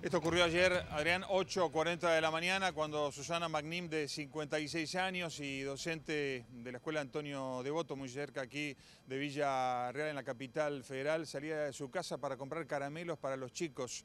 Esto ocurrió ayer, Adrián, 8.40 de la mañana, cuando Susana Magnim, de 56 años y docente de la Escuela Antonio Devoto, muy cerca aquí de Villa Real, en la capital federal, salía de su casa para comprar caramelos para los chicos.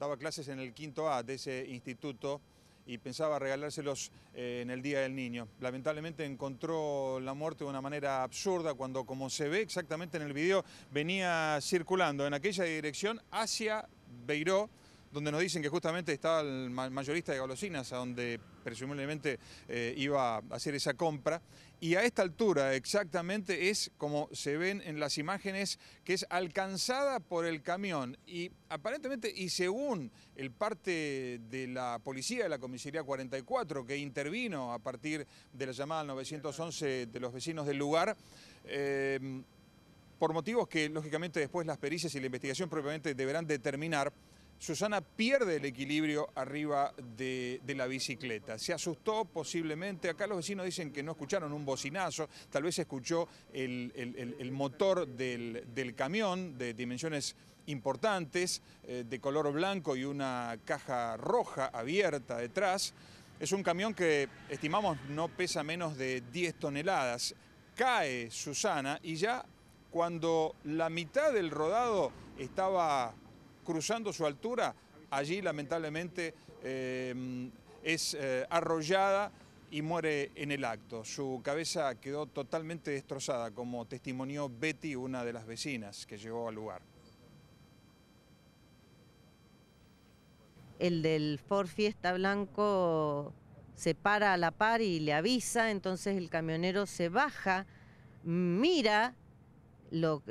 Daba clases en el quinto A de ese instituto y pensaba regalárselos eh, en el Día del Niño. Lamentablemente encontró la muerte de una manera absurda cuando, como se ve exactamente en el video, venía circulando en aquella dirección hacia Beiró, donde nos dicen que justamente estaba el mayorista de golosinas, a donde presumiblemente eh, iba a hacer esa compra. Y a esta altura exactamente es como se ven en las imágenes, que es alcanzada por el camión. Y aparentemente, y según el parte de la policía de la comisaría 44, que intervino a partir de la llamada 911 de los vecinos del lugar, eh, por motivos que lógicamente después las pericias y la investigación propiamente deberán determinar, Susana pierde el equilibrio arriba de, la bicicleta. Se asustó posiblemente. Acá los vecinos dicen que no escucharon un bocinazo. Tal vez escuchó el, motor del, camión de dimensiones importantes, eh, de color blanco y una caja roja abierta detrás. Es un camión que estimamos no pesa menos de 10 toneladas. Cae Susana y ya cuando la mitad del rodado estaba cruzando su altura, allí lamentablemente eh, es eh, arrollada y muere en el acto. Su cabeza quedó totalmente destrozada, como testimonió Betty, una de las vecinas que llegó al lugar. El del Ford Fiesta Blanco se para a la par y le avisa, entonces el camionero se baja, mira lo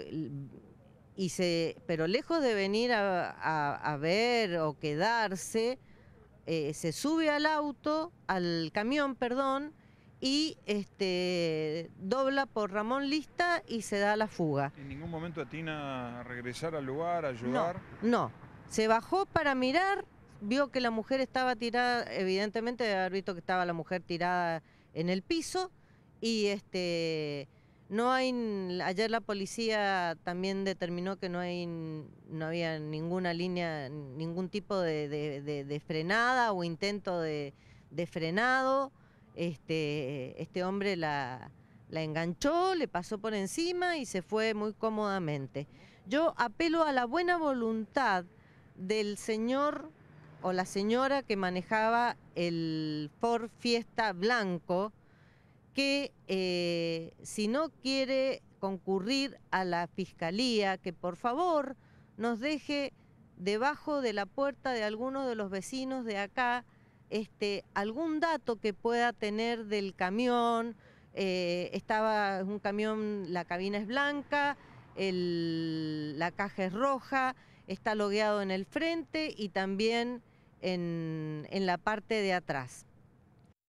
y se, pero lejos de venir a, ver o quedarse, eh, se sube al auto, al camión, perdón, y este, dobla por Ramón Lista y se da la fuga. ¿En ningún momento atina a regresar al lugar, a ayudar? No, no, se bajó para mirar, vio que la mujer estaba tirada, evidentemente de haber visto que estaba la mujer tirada en el piso, y este no hay, ayer la policía también determinó que no hay, no había ninguna línea, ningún tipo de, de, frenada o intento de, frenado. Este, este, hombre la, la enganchó, le pasó por encima y se fue muy cómodamente. Yo apelo a la buena voluntad del señor o la señora que manejaba el Ford Fiesta Blanco, que eh, si no quiere concurrir a la fiscalía, que por favor nos deje debajo de la puerta de alguno de los vecinos de acá este, algún dato que pueda tener del camión. Eh, estaba un camión, la cabina es blanca, la caja es roja, está logueado en el frente y también en la parte de atrás.